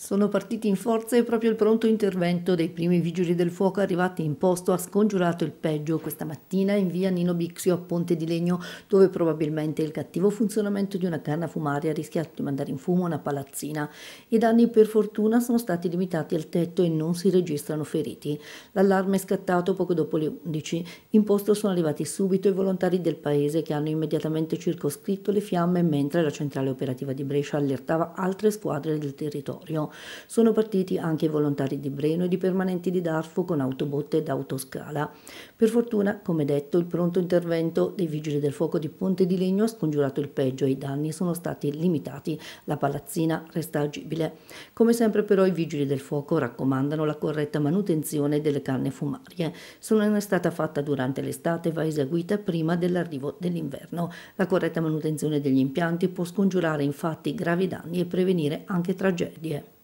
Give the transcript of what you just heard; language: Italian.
Sono partiti in forza e proprio il pronto intervento dei primi vigili del fuoco arrivati in posto ha scongiurato il peggio questa mattina in via Nino Bixio a Ponte di Legno, dove probabilmente il cattivo funzionamento di una canna fumaria ha rischiato di mandare in fumo una palazzina. I danni per fortuna sono stati limitati al tetto e non si registrano feriti. L'allarme è scattato poco dopo le 11. In posto sono arrivati subito i volontari del paese che hanno immediatamente circoscritto le fiamme mentre la centrale operativa di Brescia allertava altre squadre del territorio sono partiti anche i volontari di Breno e di permanenti di Darfo con autobotte ed autoscala. Per fortuna, come detto, il pronto intervento dei vigili del fuoco di Ponte di Legno ha scongiurato il peggio e i danni sono stati limitati. La palazzina resta agibile. Come sempre però i vigili del fuoco raccomandano la corretta manutenzione delle canne fumarie. Se non è stata fatta durante l'estate va eseguita prima dell'arrivo dell'inverno. La corretta manutenzione degli impianti può scongiurare infatti gravi danni e prevenire anche tragedie.